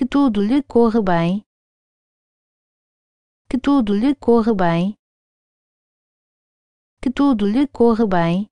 que tudo lhe corre bem, que tudo lhe corre bem, que tudo lhe corre bem.